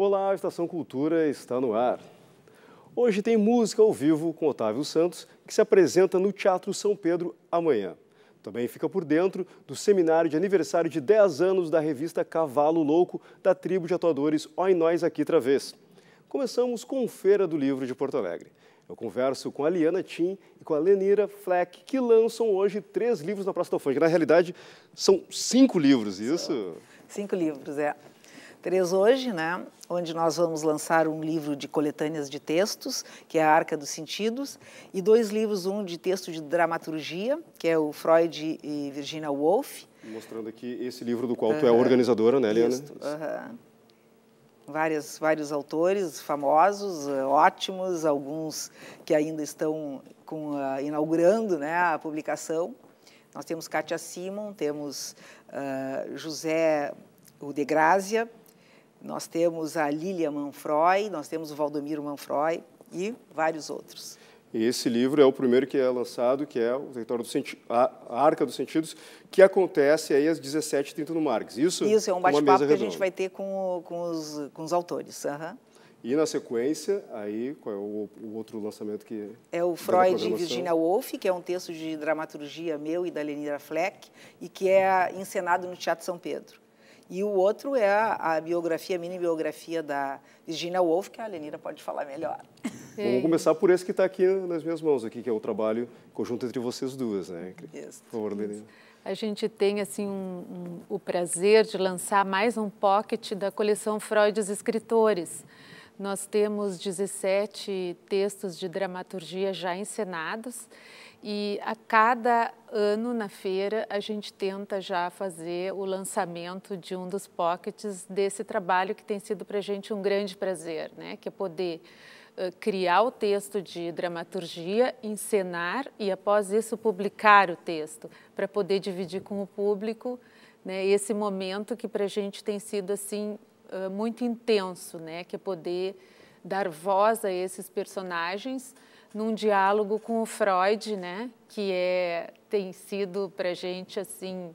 Olá, a Estação Cultura está no ar. Hoje tem música ao vivo com Otávio Santos, que se apresenta no Teatro São Pedro amanhã. Também fica por dentro do seminário de aniversário de 10 anos da revista Cavalo Louco, da tribo de atuadores Oi Nós Aqui Travês. Começamos com Feira do Livro de Porto Alegre. Eu converso com a Liana Tim e com a Lenira Fleck, que lançam hoje três livros na Praça da Alfândega. Na realidade, são cinco livros, isso? Cinco livros, é três hoje, né? onde nós vamos lançar um livro de coletâneas de textos, que é a Arca dos Sentidos, e dois livros, um de texto de dramaturgia, que é o Freud e Virginia Woolf. Mostrando aqui esse livro do qual uh -huh. tu é organizadora, né, Eliana? Uh -huh. vários autores famosos, eh, ótimos, alguns que ainda estão com, eh, inaugurando né, a publicação. Nós temos Kátia Simon, temos eh, José o de Grazia, nós temos a Lilia Manfroy, nós temos o Valdomiro Manfroy e vários outros. Esse livro é o primeiro que é lançado, que é o Território do Senti a Arca dos Sentidos, que acontece aí às 17h30 no Marx. Isso, Isso é um bate-papo que redonda. a gente vai ter com, com, os, com os autores. Uhum. E na sequência, aí, qual é o, o outro lançamento que... É o Freud e Virginia Woolf, que é um texto de dramaturgia meu e da Lenira Fleck, e que é uhum. encenado no Teatro São Pedro. E o outro é a, a biografia, a mini biografia da Virginia Woolf, que a Lenira pode falar melhor. É. Vamos começar por esse que está aqui nas minhas mãos, aqui, que é o trabalho conjunto entre vocês duas, né? Isso. Por favor, Lenira. A gente tem assim um, um, o prazer de lançar mais um pocket da coleção Freudes Escritores. Nós temos 17 textos de dramaturgia já encenados e a cada ano na feira a gente tenta já fazer o lançamento de um dos pockets desse trabalho que tem sido para a gente um grande prazer, né? Que é poder criar o texto de dramaturgia, encenar e, após isso, publicar o texto, para poder dividir com o público né, esse momento que para a gente tem sido assim muito intenso, né? Que é poder dar voz a esses personagens num diálogo com o Freud, né? Que é tem sido para gente assim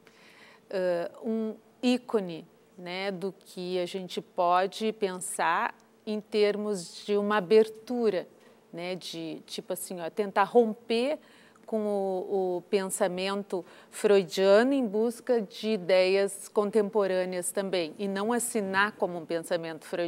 uh, um ícone, né? Do que a gente pode pensar em termos de uma abertura, né? De tipo assim, ó, tentar romper com o, o, pensamento freudiano em busca de ideias contemporâneas também, e não assinar como um pensamento freudiano.